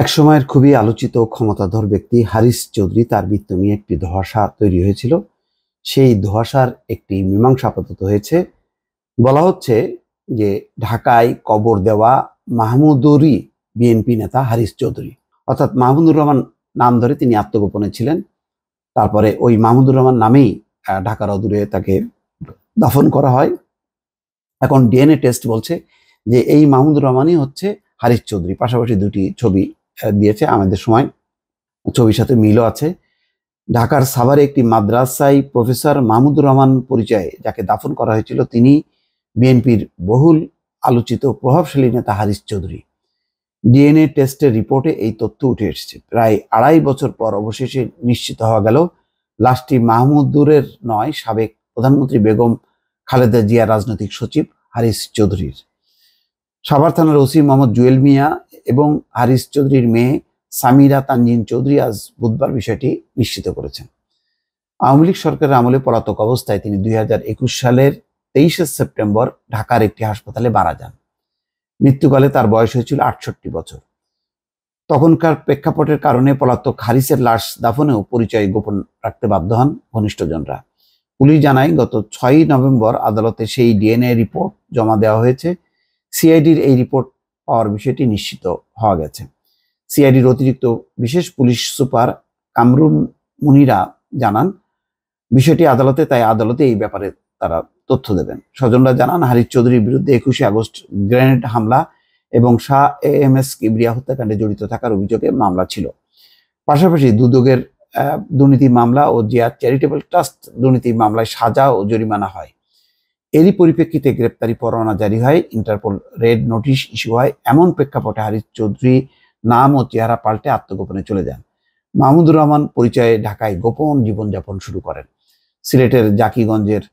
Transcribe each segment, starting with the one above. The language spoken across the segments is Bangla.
একসময়ের খুবই আলোচিত ক্ষমতাধর ব্যক্তি হারিস চৌধুরী তার বৃত্ত নিয়ে একটি ধোয়াশা তৈরি হয়েছিল সেই ধোয়াশার একটি মীমাংসা আপাতত হয়েছে বলা হচ্ছে যে ঢাকায় কবর দেওয়া মাহমুদুরই বিএনপি নেতা হারিস চৌধুরী অর্থাৎ মাহমুদুর রহমান নাম ধরে তিনি আত্মগোপনে ছিলেন তারপরে ওই মাহমুদুর রহমান নামেই ঢাকার অদূরে তাকে দাফন করা হয় এখন ডিএনএ টেস্ট বলছে যে এই মাহমুদুর রহমানই হচ্ছে হারিশ চৌধুরী পাশাপাশি দুটি ছবি দিয়েছে আমাদের সময় ছবির সাথে মিলও আছে ঢাকার সাভারে একটি মাদ্রাসাই প্রফেসর মাহমুদুর রহমান পরিচয়ে যাকে দাফন করা হয়েছিল তিনি বিএনপির বহুল আলোচিত প্রভাবশালী নেতা হারিস চৌধুরী ডিএনএ টেস্টের রিপোর্টে এই তথ্য উঠে এসেছে প্রায় আড়াই বছর পর অবশেষে নিশ্চিত হওয়া গেল লাশটি মাহমুদুরের নয় সাবেক প্রধানমন্ত্রী বেগম খালেদা জিয়া রাজনৈতিক সচিব হারিস চৌধুরীর সাভার থানার ওসি মোহাম্মদ জুয়েল মিয়া এবং হারিস চৌধুরীর মেয়ে সামিরা তানজিন চৌধুরী আজ বুধবার বিষয়টি নিশ্চিত করেছেন আওয়ামী লীগ সরকারের আমলে পলাতক অবস্থায় তিনি দুই সালের তেইশে সেপ্টেম্বর ঢাকার একটি হাসপাতালে মারা যান মৃত্যুকালে তার বয়স হয়েছিল আটষট্টি বছর তখনকার প্রেক্ষাপটের কারণে পলাতক হারিসের লাশ দাফনেও পরিচয় গোপন রাখতে বাধ্য হন ঘনিষ্ঠজনরা পুলিশ জানায় গত ছয়ই নভেম্বর আদালতে সেই ডিএনএ রিপোর্ট জমা দেওয়া হয়েছে সিআইডির এই রিপোর্ট পাওয়ার বিষয়টি নিশ্চিত হওয়া গেছে সিআইডির অতিরিক্ত বিশেষ পুলিশ সুপার কামরুন মুনিরা জানান বিষয়টি আদালতে তাই আদালতে এই ব্যাপারে তারা তথ্য দেবেন স্বজনরা জানান হারিজ চৌধুরীর বিরুদ্ধে একুশে আগস্ট গ্রেনেড হামলা এবং Shah A M S Kibria হত্যাকাণ্ডে জড়িত থাকার অভিযোগে মামলা ছিল পাশাপাশি দুদকের দুর্নীতি মামলা ও জিয়া চ্যারিটেবল ট্রাস্ট দুর্নীতি মামলায় সাজা ও জরিমানা হয় এরই পরিপ্রেক্ষিতে গ্রেপ্তারি পরোয়ানা জারি হয় ইন্টারপোল রেড নোটিশ ইস্যু হয় এমন প্রেক্ষাপটে হারিস চৌধুরী নাম ও চেহারা পাল্টে আত্মগোপনে চলে যান মাহমুদুর রহমান পরিচয়ে ঢাকায় গোপন জীবনযাপন শুরু করেন সিলেটের জাকিগঞ্জের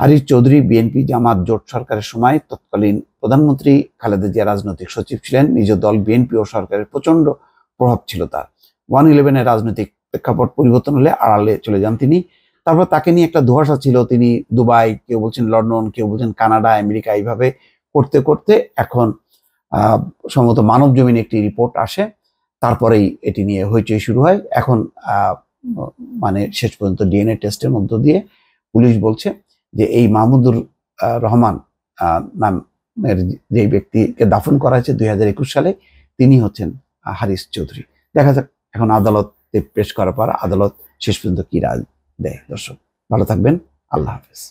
হারিস চৌধুরী বিএনপি জামাত জোট সরকারের সময় তৎকালীন প্রধানমন্ত্রী খালেদা জিয়া রাজনৈতিক সচিব ছিলেন নিজ দল বিএনপি ও সরকারের প্রচন্ড প্রভাব ছিল তার ওয়ান ইলেভেনের রাজনৈতিক প্রেক্ষাপট পরিবর্তন হলে আড়ালে চলে যান তিনি তারপর তাকে নিয়ে একটা ধোয়াশা ছিল তিনি দুবাই কেউ বলছেন লন্ডন কেউ বলছেন কানাডা আমেরিকা এইভাবে করতে করতে এখন সম্ভবত মানব জমিন একটি রিপোর্ট আসে তারপরেই এটি নিয়ে হইচই শুরু হয় এখন মানে শেষ পর্যন্ত ডিএনএ টেস্টের মধ্য দিয়ে পুলিশ বলছে যে এই মাহমুদুর রহমান নামের যে ব্যক্তিকে দাফন করা হয়েছে দুই সালে তিনি হচ্ছেন হারিস চৌধুরী দেখা যাক এখন আদালতে পেশ করার পর আদালত শেষ পর্যন্ত কি রাজ দেয় দর্শক ভালো থাকবেন আল্লাহ হাফিজ